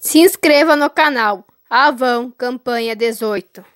Se inscreva no canal Avão Campanha 18.